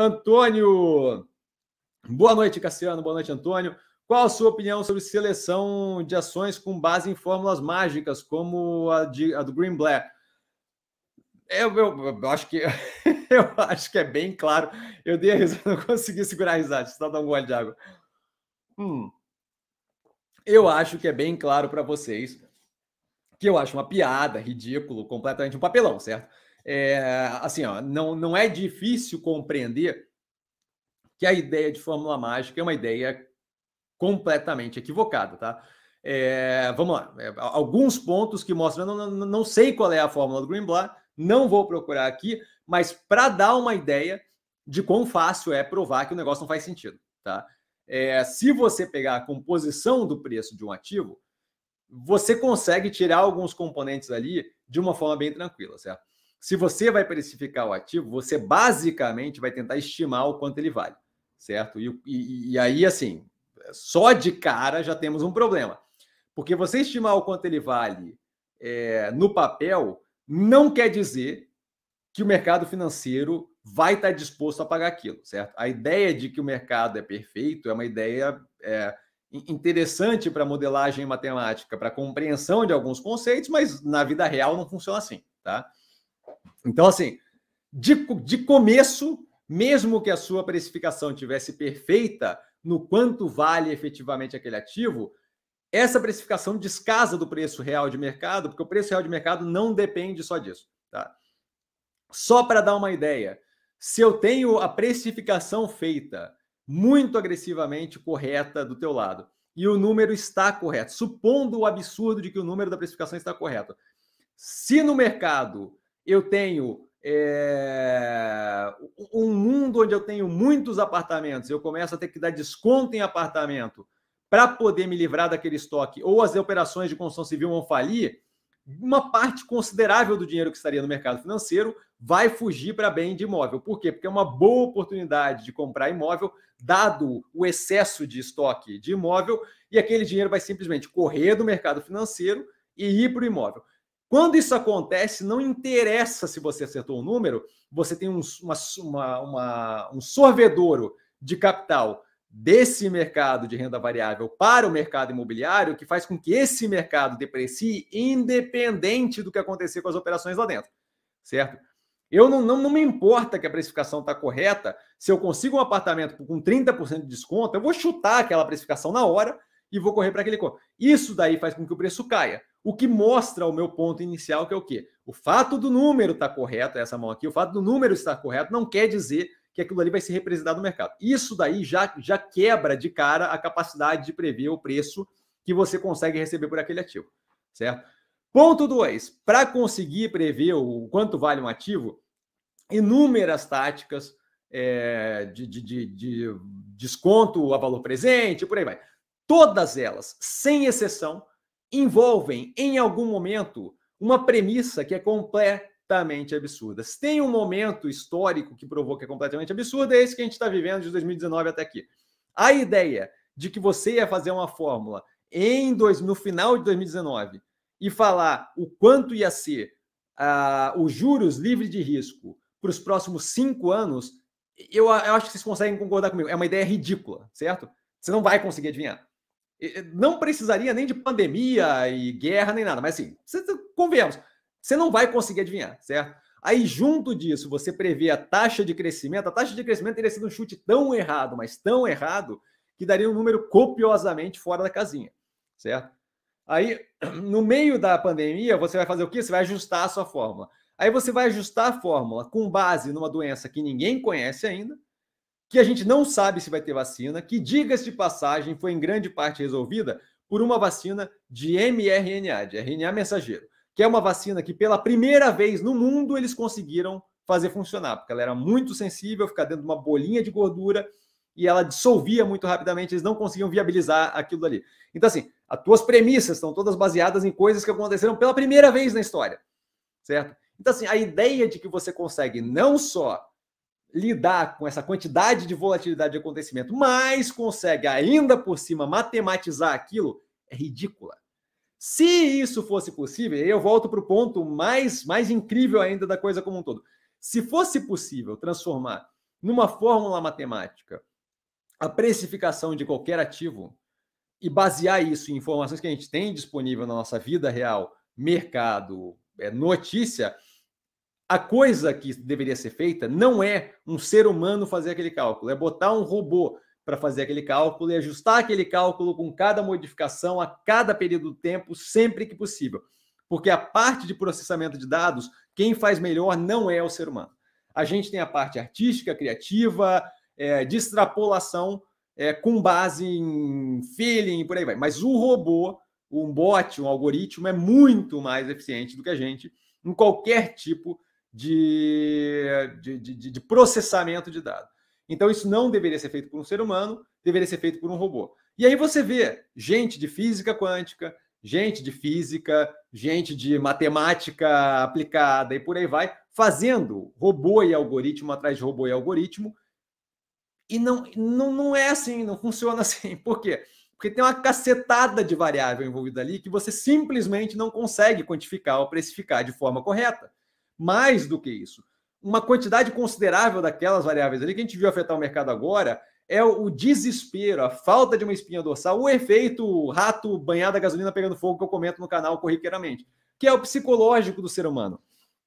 Antônio. Boa noite, Cassiano. Boa noite, Antônio. Qual a sua opinião sobre seleção de ações com base em fórmulas mágicas, como a, de, a do Green Black? Eu, eu, eu, acho que eu acho que é bem claro. Eu dei a risada, não consegui segurar a risada, só dar um gole de água. Hum. Eu acho que é bem claro para vocês que eu acho uma piada, ridículo, completamente um papelão, certo? é, assim, ó, não, não é difícil compreender que a ideia de fórmula mágica é uma ideia completamente equivocada, tá? É, vamos lá, é, alguns pontos que mostram, não, não, não, sei qual é a fórmula do Greenblatt, não vou procurar aqui, mas para dar uma ideia de quão fácil é provar que o negócio não faz sentido, tá? É, se você pegar a composição do preço de um ativo, você consegue tirar alguns componentes ali de uma forma bem tranquila, certo? Se você vai precificar o ativo, você basicamente vai tentar estimar o quanto ele vale, certo? E, e, e aí, assim, só de cara já temos um problema. Porque você estimar o quanto ele vale é, no papel não quer dizer que o mercado financeiro vai estar disposto a pagar aquilo, certo? A ideia de que o mercado é perfeito é uma ideia é, interessante para modelagem matemática, para compreensão de alguns conceitos, mas na vida real não funciona assim, tá? Então, assim, de, de começo, mesmo que a sua precificação tivesse perfeita no quanto vale efetivamente aquele ativo, essa precificação descasa do preço real de mercado, porque o preço real de mercado não depende só disso. Tá? Só para dar uma ideia, se eu tenho a precificação feita muito agressivamente correta do teu lado e o número está correto, supondo o absurdo de que o número da precificação está correto. Se no mercado eu tenho é... um mundo onde eu tenho muitos apartamentos, eu começo a ter que dar desconto em apartamento para poder me livrar daquele estoque, ou as operações de construção civil vão falir, uma parte considerável do dinheiro que estaria no mercado financeiro vai fugir para bem de imóvel. Por quê? Porque é uma boa oportunidade de comprar imóvel, dado o excesso de estoque de imóvel, e aquele dinheiro vai simplesmente correr do mercado financeiro e ir para o imóvel. Quando isso acontece, não interessa se você acertou o número, você tem um, uma, uma, uma, um sorvedouro de capital desse mercado de renda variável para o mercado imobiliário que faz com que esse mercado deprecie independente do que acontecer com as operações lá dentro, certo? Eu não, não, não me importa que a precificação está correta, se eu consigo um apartamento com 30% de desconto, eu vou chutar aquela precificação na hora e vou correr para aquele corpo. Isso daí faz com que o preço caia. O que mostra o meu ponto inicial, que é o quê? O fato do número estar tá correto, essa mão aqui, o fato do número estar correto não quer dizer que aquilo ali vai ser representado no mercado. Isso daí já, já quebra de cara a capacidade de prever o preço que você consegue receber por aquele ativo, certo? Ponto 2. Para conseguir prever o quanto vale um ativo, inúmeras táticas é, de, de, de, de desconto a valor presente, por aí vai. Todas elas, sem exceção, envolvem, em algum momento, uma premissa que é completamente absurda. Se tem um momento histórico que provoca é completamente absurdo, é esse que a gente está vivendo de 2019 até aqui. A ideia de que você ia fazer uma fórmula em dois, no final de 2019 e falar o quanto ia ser uh, os juros livres de risco para os próximos cinco anos, eu, eu acho que vocês conseguem concordar comigo. É uma ideia ridícula, certo? Você não vai conseguir adivinhar. Não precisaria nem de pandemia e guerra nem nada, mas assim, convenhamos, você não vai conseguir adivinhar, certo? Aí, junto disso, você prevê a taxa de crescimento. A taxa de crescimento teria sido um chute tão errado, mas tão errado, que daria um número copiosamente fora da casinha, certo? Aí, no meio da pandemia, você vai fazer o quê? Você vai ajustar a sua fórmula. Aí você vai ajustar a fórmula com base numa doença que ninguém conhece ainda, que a gente não sabe se vai ter vacina, que, diga-se de passagem, foi em grande parte resolvida por uma vacina de mRNA, de RNA mensageiro, que é uma vacina que, pela primeira vez no mundo, eles conseguiram fazer funcionar, porque ela era muito sensível, ficar dentro de uma bolinha de gordura e ela dissolvia muito rapidamente, eles não conseguiam viabilizar aquilo ali. Então, assim, as tuas premissas estão todas baseadas em coisas que aconteceram pela primeira vez na história, certo? Então, assim, a ideia de que você consegue não só lidar com essa quantidade de volatilidade de acontecimento, mas consegue ainda por cima matematizar aquilo, é ridícula. Se isso fosse possível, eu volto para o ponto mais, mais incrível ainda da coisa como um todo. Se fosse possível transformar numa fórmula matemática a precificação de qualquer ativo e basear isso em informações que a gente tem disponível na nossa vida real, mercado, é, notícia, a coisa que deveria ser feita não é um ser humano fazer aquele cálculo, é botar um robô para fazer aquele cálculo e ajustar aquele cálculo com cada modificação a cada período do tempo, sempre que possível. Porque a parte de processamento de dados, quem faz melhor não é o ser humano. A gente tem a parte artística, criativa, é, de extrapolação é, com base em feeling e por aí vai. Mas o robô, um bot, um algoritmo, é muito mais eficiente do que a gente em qualquer tipo de, de, de, de processamento de dados. Então, isso não deveria ser feito por um ser humano, deveria ser feito por um robô. E aí você vê gente de física quântica, gente de física, gente de matemática aplicada e por aí vai, fazendo robô e algoritmo atrás de robô e algoritmo. E não, não, não é assim, não funciona assim. Por quê? Porque tem uma cacetada de variável envolvida ali que você simplesmente não consegue quantificar ou precificar de forma correta mais do que isso. Uma quantidade considerável daquelas variáveis ali que a gente viu afetar o mercado agora é o desespero, a falta de uma espinha dorsal, o efeito rato banhado a gasolina pegando fogo que eu comento no canal corriqueiramente, que é o psicológico do ser humano.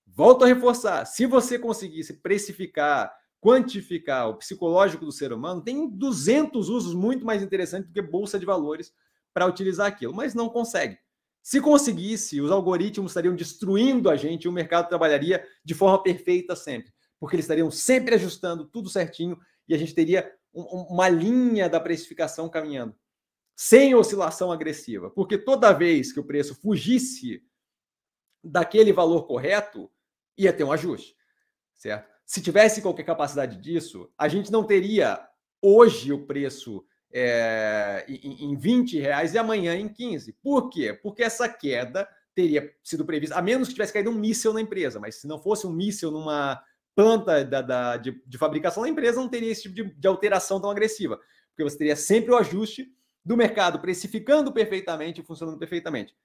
Volto a reforçar, se você conseguisse precificar, quantificar o psicológico do ser humano, tem 200 usos muito mais interessantes do que bolsa de valores para utilizar aquilo, mas não consegue. Se conseguisse, os algoritmos estariam destruindo a gente e o mercado trabalharia de forma perfeita sempre, porque eles estariam sempre ajustando tudo certinho e a gente teria um, uma linha da precificação caminhando, sem oscilação agressiva. Porque toda vez que o preço fugisse daquele valor correto, ia ter um ajuste, certo? Se tivesse qualquer capacidade disso, a gente não teria hoje o preço é, em, 20 reais e amanhã em 15. Por quê? Porque essa queda teria sido prevista, a menos que tivesse caído um míssil na empresa, mas se não fosse um míssil numa planta da, da de, de, fabricação da empresa, não teria esse tipo de, de alteração tão agressiva, porque você teria sempre o ajuste do mercado precificando perfeitamente e funcionando perfeitamente.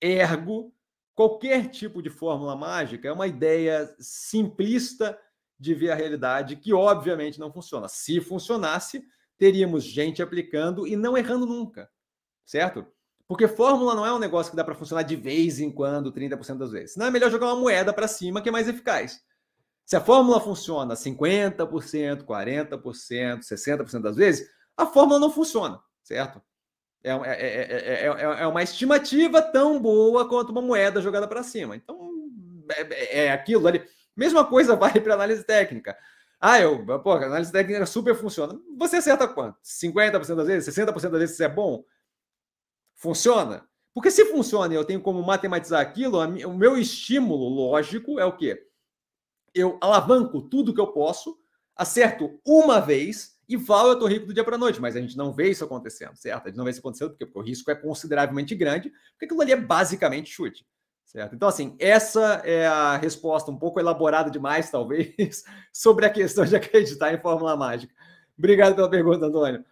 Ergo, qualquer tipo de fórmula mágica é uma ideia simplista de ver a realidade que obviamente não funciona. Se funcionasse, teríamos gente aplicando e não errando nunca, certo? Porque fórmula não é um negócio que dá para funcionar de vez em quando, 30% das vezes. Não é melhor jogar uma moeda para cima que é mais eficaz. Se a fórmula funciona 50%, 40%, 60% das vezes, a fórmula não funciona, certo? É, é, é, é, uma estimativa tão boa quanto uma moeda jogada para cima. Então, é, aquilo ali. Mesma coisa vale para análise técnica. Ah, eu, pô, análise técnica super funciona. Você acerta quanto? 50% das vezes? 60% das vezes é bom? Funciona? Porque se funciona e eu tenho como matematizar aquilo, o meu estímulo lógico é o quê? Eu alavanco tudo que eu posso, acerto uma vez e falo, eu tô rico do dia para noite. Mas a gente não vê isso acontecendo, certo? A gente não vê isso acontecendo porque, porque o risco é consideravelmente grande, porque aquilo ali é basicamente chute. Certo? Então, assim, essa é a resposta um pouco elaborada demais, talvez, sobre a questão de acreditar em fórmula mágica. Obrigado pela pergunta, Antônio.